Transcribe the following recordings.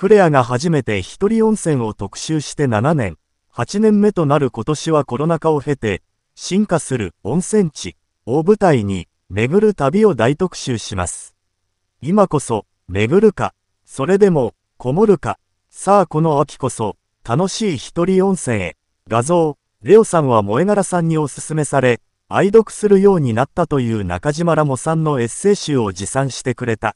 クレアが初めて一人温泉を特集して7年、8年目となる今年はコロナ禍を経て、進化する温泉地を舞台に巡る旅を大特集します。今こそ巡るか、それでもこもるか、さあこの秋こそ楽しい一人温泉へ。画像、レオさんは萌え柄さんにおすすめされ、愛読するようになったという中島らもさんのエッセイ集を持参してくれた。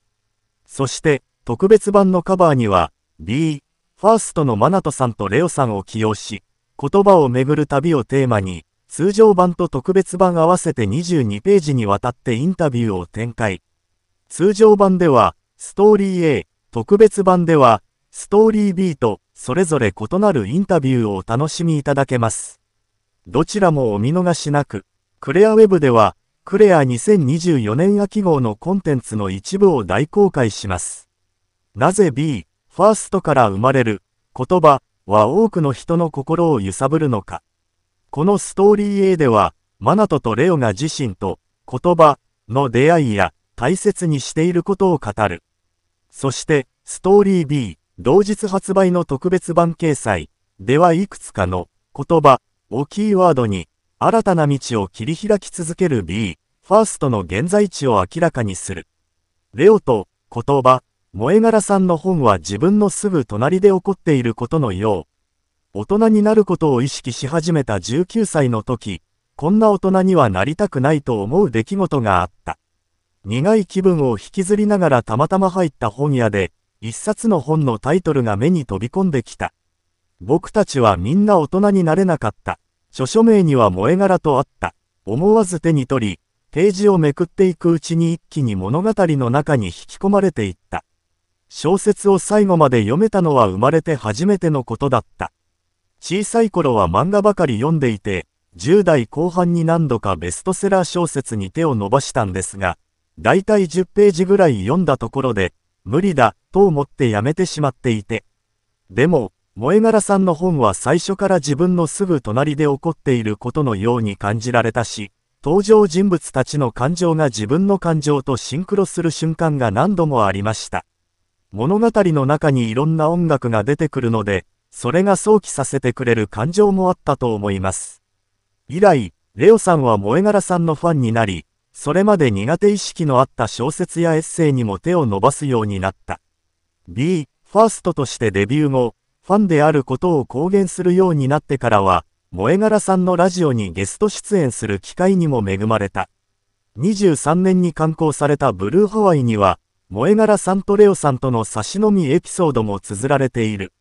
そして、特別版のカバーには、B、ファーストのマナトさんとレオさんを起用し、言葉をめぐる旅をテーマに、通常版と特別版合わせて22ページにわたってインタビューを展開。通常版では、ストーリー A、特別版では、ストーリー B と、それぞれ異なるインタビューをお楽しみいただけます。どちらもお見逃しなく、クレアウェブでは、クレア2024年秋号のコンテンツの一部を大公開します。なぜ B、ファーストから生まれる言葉は多くの人の心を揺さぶるのか。このストーリー A では、マナトとレオが自身と言葉の出会いや大切にしていることを語る。そして、ストーリー B、同日発売の特別版掲載ではいくつかの言葉をキーワードに新たな道を切り開き続ける B、ファーストの現在地を明らかにする。レオと言葉萌柄さんの本は自分のすぐ隣で起こっていることのよう。大人になることを意識し始めた19歳の時、こんな大人にはなりたくないと思う出来事があった。苦い気分を引きずりながらたまたま入った本屋で、一冊の本のタイトルが目に飛び込んできた。僕たちはみんな大人になれなかった。著書名には萌え柄とあった。思わず手に取り、ページをめくっていくうちに一気に物語の中に引き込まれていった。小説を最後まで読めたのは生まれて初めてのことだった。小さい頃は漫画ばかり読んでいて、10代後半に何度かベストセラー小説に手を伸ばしたんですが、だいたい10ページぐらい読んだところで、無理だ、と思ってやめてしまっていて。でも、萌柄さんの本は最初から自分のすぐ隣で起こっていることのように感じられたし、登場人物たちの感情が自分の感情とシンクロする瞬間が何度もありました。物語の中にいろんな音楽が出てくるので、それが想起させてくれる感情もあったと思います。以来、レオさんは萌柄さんのファンになり、それまで苦手意識のあった小説やエッセイにも手を伸ばすようになった。B、ファーストとしてデビュー後、ファンであることを公言するようになってからは、萌柄さんのラジオにゲスト出演する機会にも恵まれた。23年に刊行されたブルーハワイには、萌柄さんとレオさんとの差し飲みエピソードも綴られている。